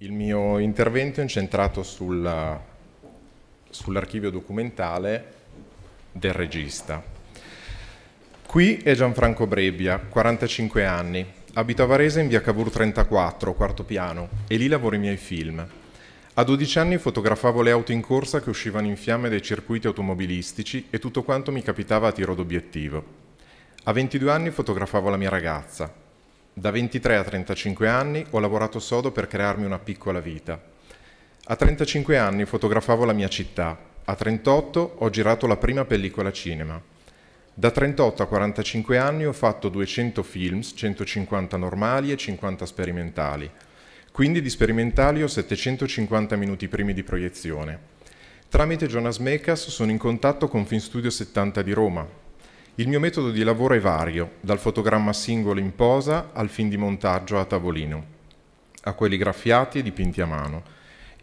Il mio intervento è incentrato sulla, sull'archivio documentale del regista. Qui è Gianfranco Brebbia, 45 anni. Abito a Varese in via Cavour 34, quarto piano, e lì lavoro i miei film. A 12 anni fotografavo le auto in corsa che uscivano in fiamme dai circuiti automobilistici e tutto quanto mi capitava a tiro d'obiettivo. A 22 anni fotografavo la mia ragazza. Da 23 a 35 anni ho lavorato sodo per crearmi una piccola vita. A 35 anni fotografavo la mia città. A 38 ho girato la prima pellicola cinema. Da 38 a 45 anni ho fatto 200 films, 150 normali e 50 sperimentali. Quindi di sperimentali ho 750 minuti primi di proiezione. Tramite Jonas Mekas sono in contatto con Finstudio 70 di Roma, il mio metodo di lavoro è vario, dal fotogramma singolo in posa al film di montaggio a tavolino, a quelli graffiati e dipinti a mano.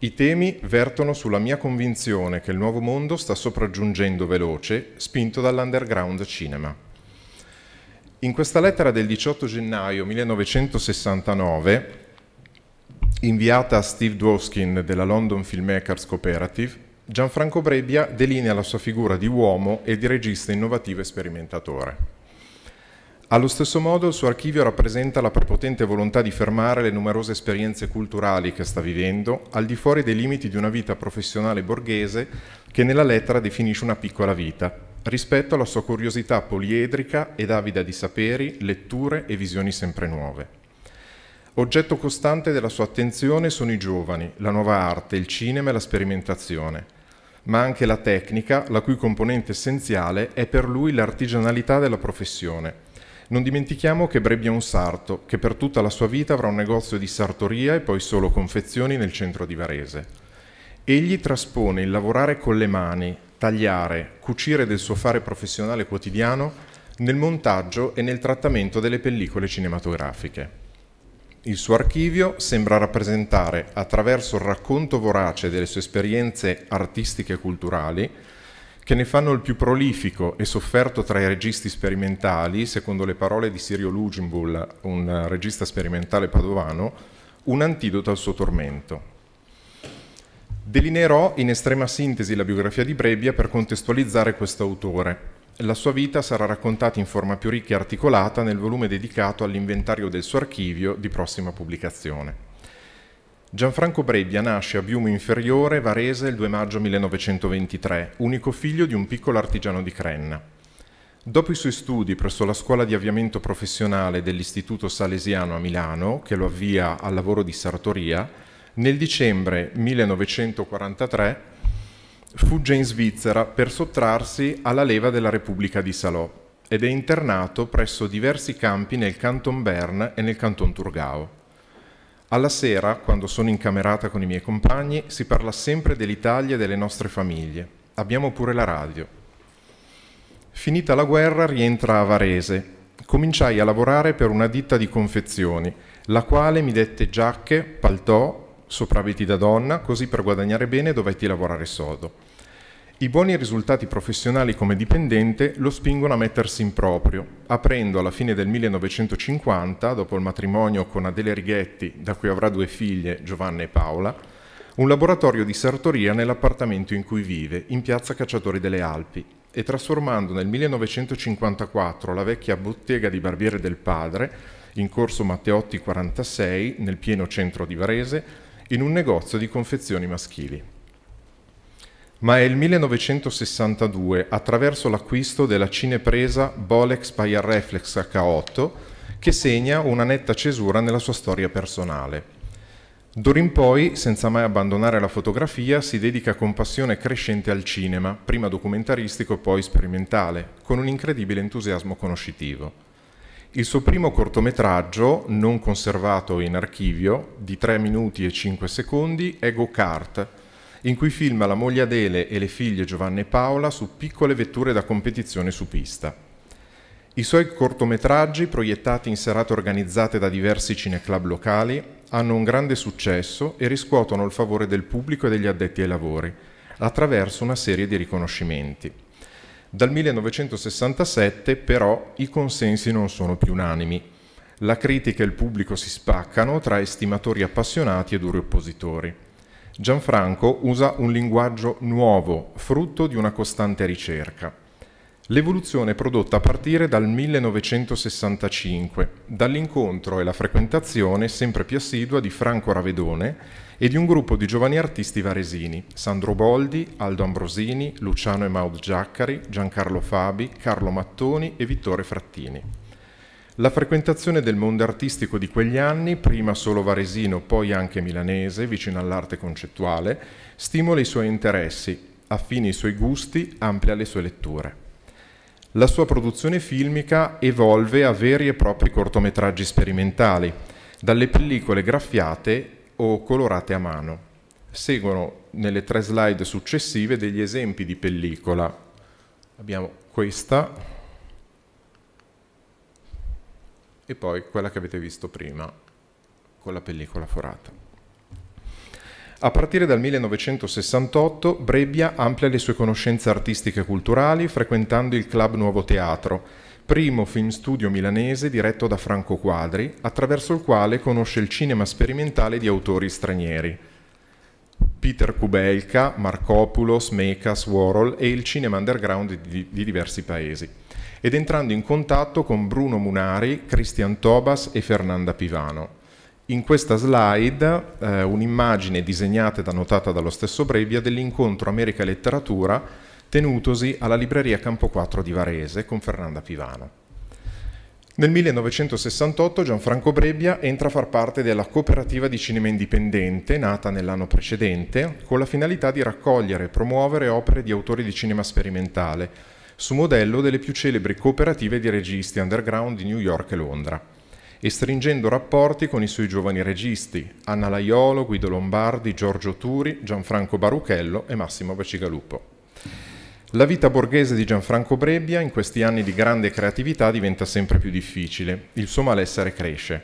I temi vertono sulla mia convinzione che il nuovo mondo sta sopraggiungendo veloce, spinto dall'underground cinema. In questa lettera del 18 gennaio 1969, inviata a Steve Dwoskin della London Filmmakers Cooperative, Gianfranco Brebbia delinea la sua figura di uomo e di regista innovativo e sperimentatore. Allo stesso modo il suo archivio rappresenta la prepotente volontà di fermare le numerose esperienze culturali che sta vivendo al di fuori dei limiti di una vita professionale borghese che nella lettera definisce una piccola vita, rispetto alla sua curiosità poliedrica ed avida di saperi, letture e visioni sempre nuove. Oggetto costante della sua attenzione sono i giovani, la nuova arte, il cinema e la sperimentazione ma anche la tecnica, la cui componente essenziale è per lui l'artigianalità della professione. Non dimentichiamo che Brebbia è un sarto, che per tutta la sua vita avrà un negozio di sartoria e poi solo confezioni nel centro di Varese. Egli traspone il lavorare con le mani, tagliare, cucire del suo fare professionale quotidiano nel montaggio e nel trattamento delle pellicole cinematografiche. Il suo archivio sembra rappresentare, attraverso il racconto vorace delle sue esperienze artistiche e culturali, che ne fanno il più prolifico e sofferto tra i registi sperimentali, secondo le parole di Sirio Lugimbul, un regista sperimentale padovano, un antidoto al suo tormento. Delineerò in estrema sintesi la biografia di Brebbia per contestualizzare questo autore, la sua vita sarà raccontata in forma più ricca e articolata nel volume dedicato all'inventario del suo archivio di prossima pubblicazione. Gianfranco Brebbia nasce a Biumo Inferiore, Varese, il 2 maggio 1923, unico figlio di un piccolo artigiano di Crenna. Dopo i suoi studi presso la scuola di avviamento professionale dell'Istituto Salesiano a Milano, che lo avvia al lavoro di sartoria, nel dicembre 1943 Fugge in Svizzera per sottrarsi alla leva della Repubblica di Salò ed è internato presso diversi campi nel Canton Bern e nel Canton Turgau. Alla sera, quando sono incamerata con i miei compagni, si parla sempre dell'Italia e delle nostre famiglie. Abbiamo pure la radio. Finita la guerra rientra a Varese. Cominciai a lavorare per una ditta di confezioni, la quale mi dette giacche, paltò, sopravviti da donna, così per guadagnare bene dovetti lavorare sodo. I buoni risultati professionali come dipendente lo spingono a mettersi in proprio, aprendo alla fine del 1950, dopo il matrimonio con Adele Righetti, da cui avrà due figlie, Giovanna e Paola, un laboratorio di sartoria nell'appartamento in cui vive, in piazza Cacciatori delle Alpi, e trasformando nel 1954 la vecchia bottega di barbiere del padre, in corso Matteotti 46, nel pieno centro di Varese, in un negozio di confezioni maschili. Ma è il 1962, attraverso l'acquisto della cinepresa Bolex Pire Reflex H8, che segna una netta cesura nella sua storia personale. D'ora in poi, senza mai abbandonare la fotografia, si dedica con passione crescente al cinema, prima documentaristico poi sperimentale, con un incredibile entusiasmo conoscitivo. Il suo primo cortometraggio, non conservato in archivio, di 3 minuti e 5 secondi, è Go Kart, in cui filma la moglie Adele e le figlie Giovanna e Paola su piccole vetture da competizione su pista. I suoi cortometraggi, proiettati in serate organizzate da diversi cineclub locali, hanno un grande successo e riscuotono il favore del pubblico e degli addetti ai lavori, attraverso una serie di riconoscimenti. Dal 1967 però i consensi non sono più unanimi. La critica e il pubblico si spaccano tra estimatori appassionati e duri oppositori. Gianfranco usa un linguaggio nuovo, frutto di una costante ricerca. L'evoluzione è prodotta a partire dal 1965, dall'incontro e la frequentazione sempre più assidua di Franco Ravedone e di un gruppo di giovani artisti varesini, Sandro Boldi, Aldo Ambrosini, Luciano Emaud Giaccari, Giancarlo Fabi, Carlo Mattoni e Vittore Frattini. La frequentazione del mondo artistico di quegli anni, prima solo varesino, poi anche milanese, vicino all'arte concettuale, stimola i suoi interessi, affini i suoi gusti, amplia le sue letture. La sua produzione filmica evolve a veri e propri cortometraggi sperimentali, dalle pellicole graffiate o colorate a mano. Seguono nelle tre slide successive degli esempi di pellicola. Abbiamo questa, e poi quella che avete visto prima con la pellicola forata. A partire dal 1968 Brebbia amplia le sue conoscenze artistiche e culturali frequentando il Club Nuovo Teatro, primo film studio milanese diretto da Franco Quadri, attraverso il quale conosce il cinema sperimentale di autori stranieri. Peter Kubelka, Marcopoulos, Mekas, Warhol e il cinema underground di, di diversi paesi ed entrando in contatto con Bruno Munari, Christian Tobas e Fernanda Pivano. In questa slide eh, un'immagine disegnata ed annotata dallo stesso Brebbia dell'incontro America Letteratura tenutosi alla libreria Campo 4 di Varese con Fernanda Pivano. Nel 1968 Gianfranco Brebbia entra a far parte della cooperativa di cinema indipendente nata nell'anno precedente con la finalità di raccogliere e promuovere opere di autori di cinema sperimentale su modello delle più celebri cooperative di registi underground di New York e Londra, e stringendo rapporti con i suoi giovani registi, Anna Laiolo, Guido Lombardi, Giorgio Turi, Gianfranco Baruchello e Massimo Bacigalupo. La vita borghese di Gianfranco Brebbia in questi anni di grande creatività diventa sempre più difficile, il suo malessere cresce.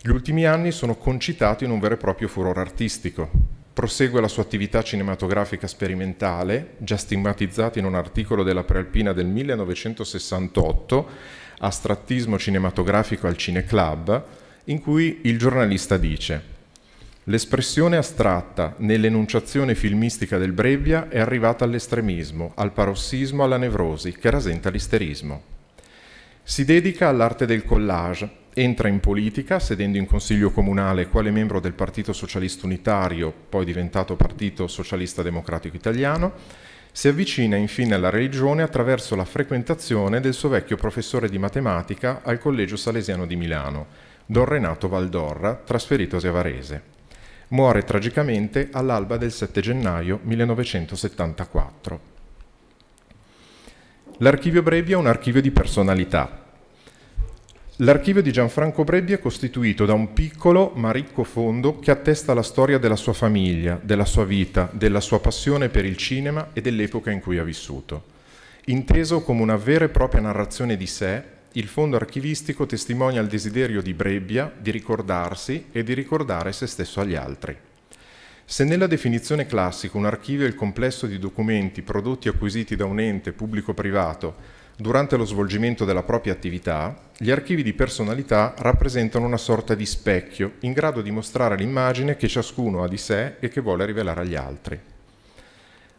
Gli ultimi anni sono concitati in un vero e proprio furore artistico prosegue la sua attività cinematografica sperimentale, già stigmatizzata in un articolo della Prealpina del 1968, Astrattismo cinematografico al Cineclub, in cui il giornalista dice L'espressione astratta nell'enunciazione filmistica del Brebbia è arrivata all'estremismo, al parossismo, alla nevrosi, che rasenta l'isterismo. Si dedica all'arte del collage, entra in politica sedendo in consiglio comunale quale membro del Partito Socialista Unitario, poi diventato Partito Socialista Democratico Italiano, si avvicina infine alla religione attraverso la frequentazione del suo vecchio professore di matematica al Collegio Salesiano di Milano, don Renato Valdorra, trasferitosi a Varese. Muore tragicamente all'alba del 7 gennaio 1974. L'archivio Brevi è un archivio di personalità, L'archivio di Gianfranco Brebbi è costituito da un piccolo ma ricco fondo che attesta la storia della sua famiglia, della sua vita, della sua passione per il cinema e dell'epoca in cui ha vissuto. Inteso come una vera e propria narrazione di sé, il fondo archivistico testimonia il desiderio di Brebbia di ricordarsi e di ricordare se stesso agli altri. Se nella definizione classica un archivio è il complesso di documenti, prodotti e acquisiti da un ente pubblico-privato Durante lo svolgimento della propria attività, gli archivi di personalità rappresentano una sorta di specchio in grado di mostrare l'immagine che ciascuno ha di sé e che vuole rivelare agli altri.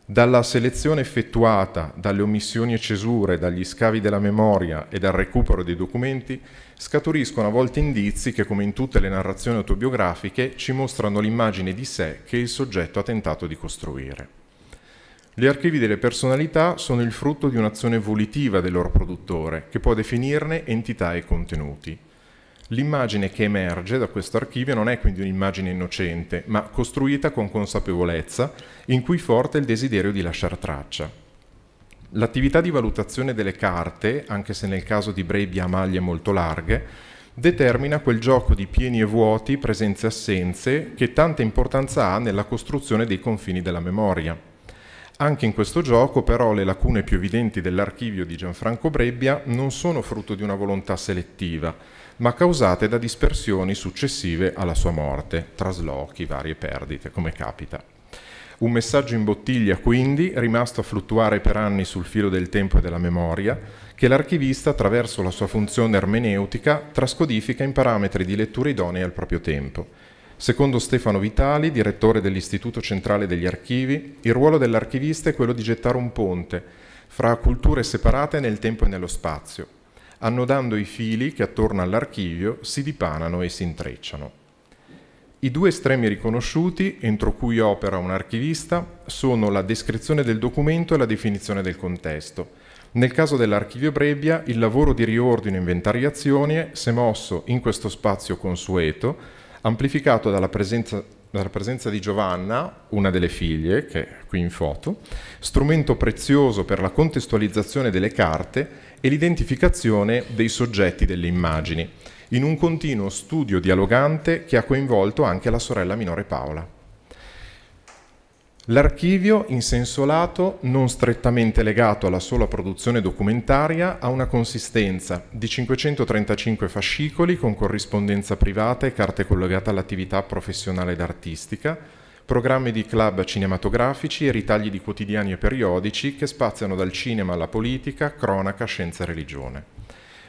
Dalla selezione effettuata, dalle omissioni e cesure, dagli scavi della memoria e dal recupero dei documenti, scaturiscono a volte indizi che, come in tutte le narrazioni autobiografiche, ci mostrano l'immagine di sé che il soggetto ha tentato di costruire. Gli archivi delle personalità sono il frutto di un'azione volitiva del loro produttore, che può definirne entità e contenuti. L'immagine che emerge da questo archivio non è quindi un'immagine innocente, ma costruita con consapevolezza, in cui forte è il desiderio di lasciare traccia. L'attività di valutazione delle carte, anche se nel caso di Brebi ha maglie molto larghe, determina quel gioco di pieni e vuoti, presenze e assenze, che tanta importanza ha nella costruzione dei confini della memoria. Anche in questo gioco però le lacune più evidenti dell'archivio di Gianfranco Brebbia non sono frutto di una volontà selettiva, ma causate da dispersioni successive alla sua morte, traslochi, varie perdite, come capita. Un messaggio in bottiglia, quindi, rimasto a fluttuare per anni sul filo del tempo e della memoria, che l'archivista, attraverso la sua funzione ermeneutica, trascodifica in parametri di lettura idonei al proprio tempo. Secondo Stefano Vitali, direttore dell'Istituto Centrale degli Archivi, il ruolo dell'archivista è quello di gettare un ponte fra culture separate nel tempo e nello spazio, annodando i fili che attorno all'archivio si dipanano e si intrecciano. I due estremi riconosciuti, entro cui opera un archivista, sono la descrizione del documento e la definizione del contesto. Nel caso dell'archivio Brebbia, il lavoro di riordino e inventariazione si è mosso in questo spazio consueto, amplificato dalla presenza, dalla presenza di Giovanna, una delle figlie, che è qui in foto, strumento prezioso per la contestualizzazione delle carte e l'identificazione dei soggetti delle immagini, in un continuo studio dialogante che ha coinvolto anche la sorella minore Paola. L'archivio, in senso lato, non strettamente legato alla sola produzione documentaria, ha una consistenza di 535 fascicoli con corrispondenza privata e carte collegate all'attività professionale ed artistica, programmi di club cinematografici e ritagli di quotidiani e periodici che spaziano dal cinema alla politica, cronaca, scienza e religione.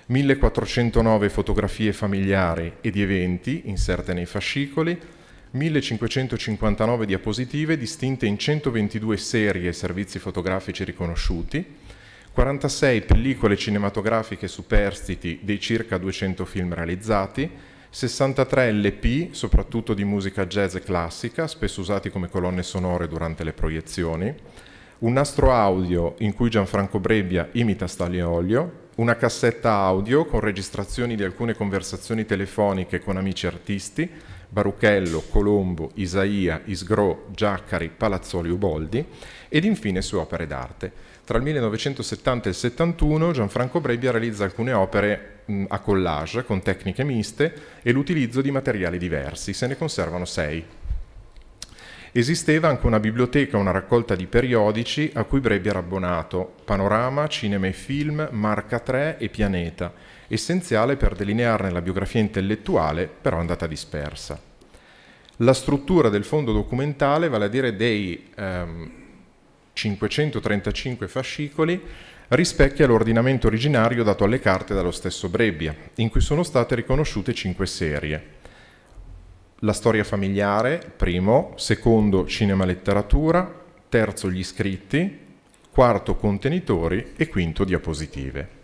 1409 fotografie familiari e di eventi inserte nei fascicoli, 1559 diapositive distinte in 122 serie e servizi fotografici riconosciuti, 46 pellicole cinematografiche superstiti dei circa 200 film realizzati, 63 LP, soprattutto di musica jazz classica, spesso usati come colonne sonore durante le proiezioni, un nastro audio in cui Gianfranco Brebbia imita Olio, una cassetta audio con registrazioni di alcune conversazioni telefoniche con amici artisti, Baruchello, Colombo, Isaia, Isgro, Giaccari, Palazzoli Uboldi ed infine su opere d'arte. Tra il 1970 e il 71 Gianfranco Brebbia realizza alcune opere a collage con tecniche miste e l'utilizzo di materiali diversi, se ne conservano sei. Esisteva anche una biblioteca, una raccolta di periodici a cui Brebbia era abbonato, Panorama, Cinema e Film, Marca 3 e Pianeta, essenziale per delinearne la biografia intellettuale, però andata dispersa. La struttura del fondo documentale, vale a dire dei ehm, 535 fascicoli, rispecchia l'ordinamento originario dato alle carte dallo stesso Brebbia, in cui sono state riconosciute cinque serie. La storia familiare, primo, secondo cinema letteratura, terzo gli scritti, quarto contenitori e quinto diapositive.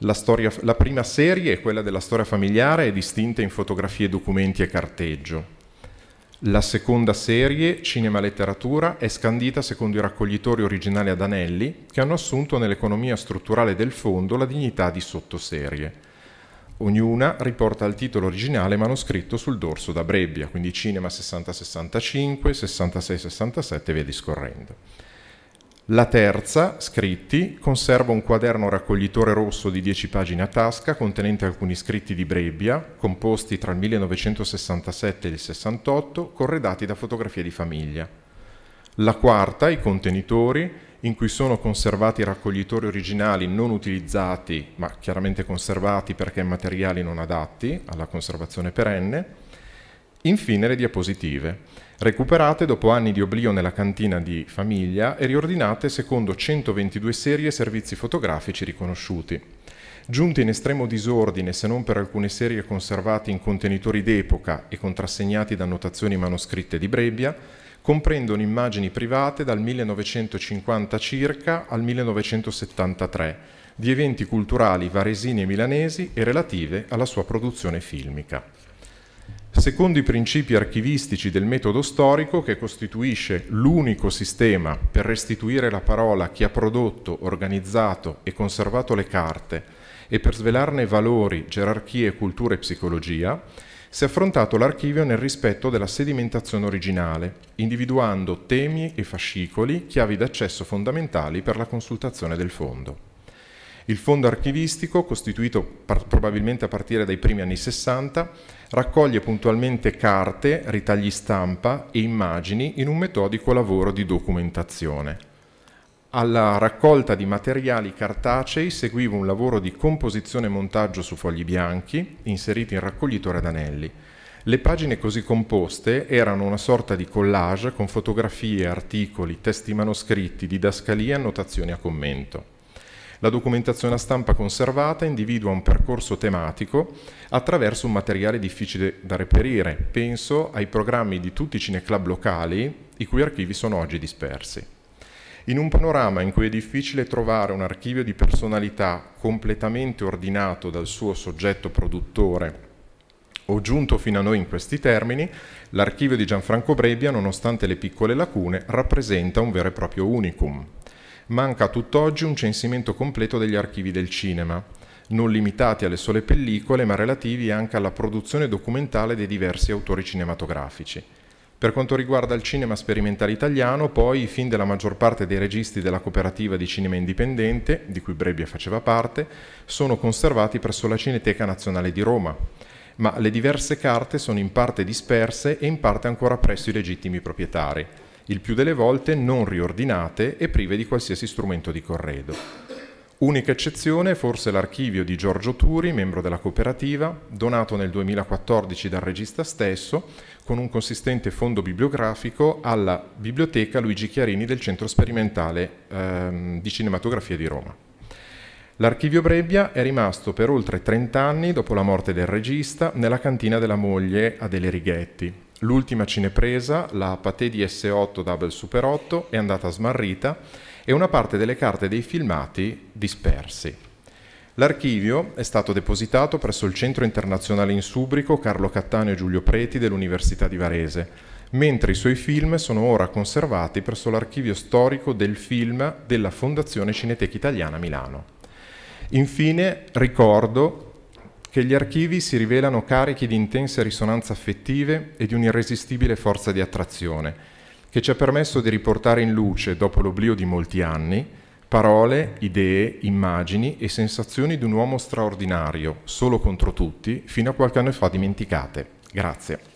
La, storia, la, prima serie, quella della storia familiare, è distinta in fotografie, documenti e carteggio. La seconda serie, Cinema Letteratura, è scandita secondo i raccoglitori originali ad anelli, che hanno assunto nell'economia strutturale del fondo la dignità di sottoserie. Ognuna riporta il titolo originale manoscritto sul dorso da Brebbia, quindi Cinema 60-65, 66-67 e via discorrendo. La terza, scritti, conserva un quaderno raccoglitore rosso di 10 pagine a tasca contenente alcuni scritti di Brebbia, composti tra il 1967 e il 68, corredati da fotografie di famiglia. La quarta, i contenitori, in cui sono conservati raccoglitori originali non utilizzati, ma chiaramente conservati perché materiali non adatti alla conservazione perenne. Infine le diapositive recuperate dopo anni di oblio nella cantina di famiglia e riordinate secondo 122 serie e servizi fotografici riconosciuti. Giunti in estremo disordine, se non per alcune serie conservate in contenitori d'epoca e contrassegnati da annotazioni manoscritte di Brebbia, comprendono immagini private dal 1950 circa al 1973 di eventi culturali varesini e milanesi e relative alla sua produzione filmica secondo i principi archivistici del metodo storico che costituisce l'unico sistema per restituire la parola a chi ha prodotto, organizzato e conservato le carte e per svelarne valori, gerarchie, cultura e psicologia, si è affrontato l'archivio nel rispetto della sedimentazione originale, individuando temi e fascicoli, chiavi d'accesso fondamentali per la consultazione del fondo. Il fondo archivistico, costituito probabilmente a partire dai primi anni 60, raccoglie puntualmente carte, ritagli stampa e immagini in un metodico lavoro di documentazione. Alla raccolta di materiali cartacei seguiva un lavoro di composizione e montaggio su fogli bianchi inseriti in raccoglitore ad anelli. Le pagine così composte erano una sorta di collage con fotografie, articoli, testi manoscritti, didascalie e annotazioni a commento. La documentazione a stampa conservata individua un percorso tematico attraverso un materiale difficile da reperire. Penso ai programmi di tutti i cineclub locali, i cui archivi sono oggi dispersi. In un panorama in cui è difficile trovare un archivio di personalità completamente ordinato dal suo soggetto produttore o giunto fino a noi in questi termini, l'archivio di Gianfranco Brebbia, nonostante le piccole lacune, rappresenta un vero e proprio unicum. Manca a tutt'oggi un censimento completo degli archivi del cinema, non limitati alle sole pellicole, ma relativi anche alla produzione documentale dei diversi autori cinematografici. Per quanto riguarda il cinema sperimentale italiano, poi i film della maggior parte dei registi della cooperativa di cinema indipendente, di cui Brebbia faceva parte, sono conservati presso la Cineteca Nazionale di Roma, ma le diverse carte sono in parte disperse e in parte ancora presso i legittimi proprietari il più delle volte non riordinate e prive di qualsiasi strumento di corredo. Unica eccezione è forse l'archivio di Giorgio Turi, membro della cooperativa, donato nel 2014 dal regista stesso, con un consistente fondo bibliografico alla Biblioteca Luigi Chiarini del Centro Sperimentale ehm, di Cinematografia di Roma. L'archivio Brebbia è rimasto per oltre 30 anni dopo la morte del regista nella cantina della moglie Adele Righetti, L'ultima cinepresa, la Pathé di S8 Double Super 8, è andata smarrita e una parte delle carte dei filmati dispersi. L'archivio è stato depositato presso il Centro Internazionale in Subrico Carlo Cattaneo e Giulio Preti dell'Università di Varese, mentre i suoi film sono ora conservati presso l'archivio storico del film della Fondazione Cineteca Italiana Milano. Infine ricordo che gli archivi si rivelano carichi di intense risonanze affettive e di un'irresistibile forza di attrazione, che ci ha permesso di riportare in luce, dopo l'oblio di molti anni, parole, idee, immagini e sensazioni di un uomo straordinario, solo contro tutti, fino a qualche anno fa dimenticate. Grazie.